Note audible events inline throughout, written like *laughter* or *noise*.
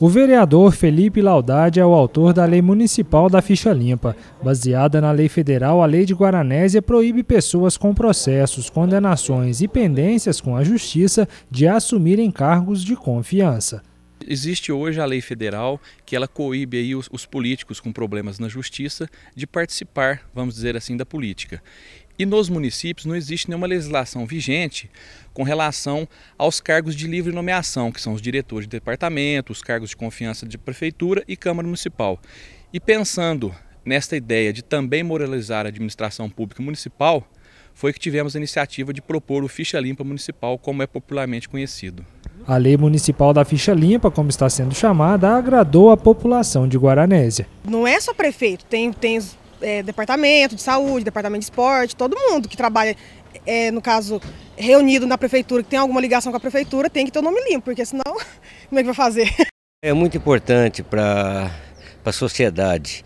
O vereador Felipe Laudade é o autor da Lei Municipal da Ficha Limpa. Baseada na lei federal, a Lei de Guaranésia proíbe pessoas com processos, condenações e pendências com a Justiça de assumirem cargos de confiança existe hoje a lei federal que ela coíbe aí os, os, políticos com problemas na justiça de participar, vamos dizer assim, da política. E nos municípios não existe nenhuma legislação vigente com relação aos cargos de livre nomeação, que são os diretores de departamento, os cargos de confiança de prefeitura e Câmara Municipal. E pensando nesta ideia de também moralizar a administração pública municipal, foi que tivemos a iniciativa de propor o Ficha Limpa Municipal, como é popularmente conhecido. A Lei Municipal da Ficha Limpa, como está sendo chamada, agradou a população de Guaranésia. Não é só prefeito, tem, tem é, departamento de saúde, departamento de esporte, todo mundo que trabalha, é, no caso, reunido na prefeitura, que tem alguma ligação com a prefeitura, tem que ter o um nome limpo, porque senão, *laughs* como é que vai fazer? É muito importante para a sociedade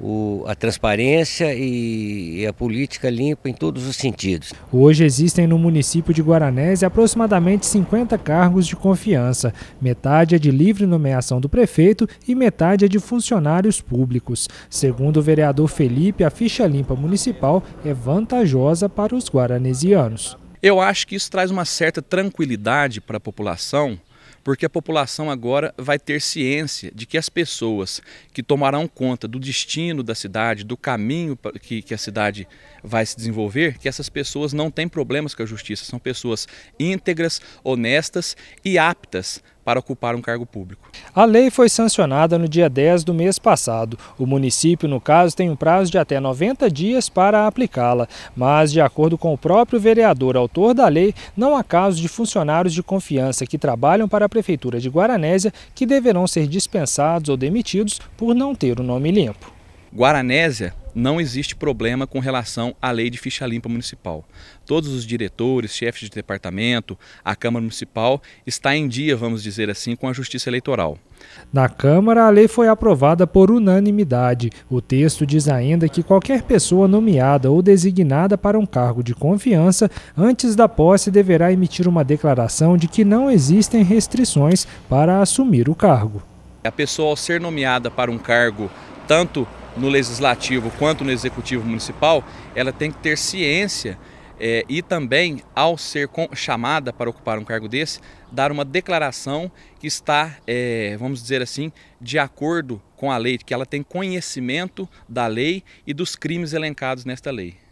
o, a transparência e, e, a política limpa em todos os sentidos. Hoje existem no município de Guaranese aproximadamente 50 cargos de confiança. Metade é de livre nomeação do prefeito e metade é de funcionários públicos. Segundo o vereador Felipe, a ficha limpa municipal é vantajosa para os guaranesianos. Eu acho que isso traz uma certa tranquilidade para a população porque a população agora vai ter ciência de que as pessoas que tomarão conta do destino da cidade, do caminho que, que a cidade vai se desenvolver, que essas pessoas não têm problemas com a justiça, são pessoas íntegras, honestas e aptas para ocupar um cargo público. A lei foi sancionada no dia 10 do mês passado. O município, no caso, tem um prazo de até 90 dias para aplicá-la, mas, de acordo com o próprio vereador autor da lei, não há casos de funcionários de confiança que trabalham para a Prefeitura de Guaranésia que deverão ser dispensados ou demitidos por não ter o nome limpo. Guaranésia não existe problema com relação à lei de ficha limpa municipal. Todos os diretores, chefes de departamento, a Câmara Municipal está em dia, vamos dizer assim, com a Justiça Eleitoral. Na Câmara, a lei foi aprovada por unanimidade. O texto diz ainda que qualquer pessoa nomeada ou designada para um cargo de confiança, antes da posse, deverá emitir uma declaração de que não existem restrições para assumir o cargo. A pessoa, ao ser nomeada para um cargo tanto no legislativo quanto no executivo municipal, ela tem que ter ciência é, e também, ao ser chamada para ocupar um cargo desse, dar uma declaração que está, é, vamos dizer assim, de acordo com a lei, que ela tem conhecimento da lei e dos crimes elencados nesta lei.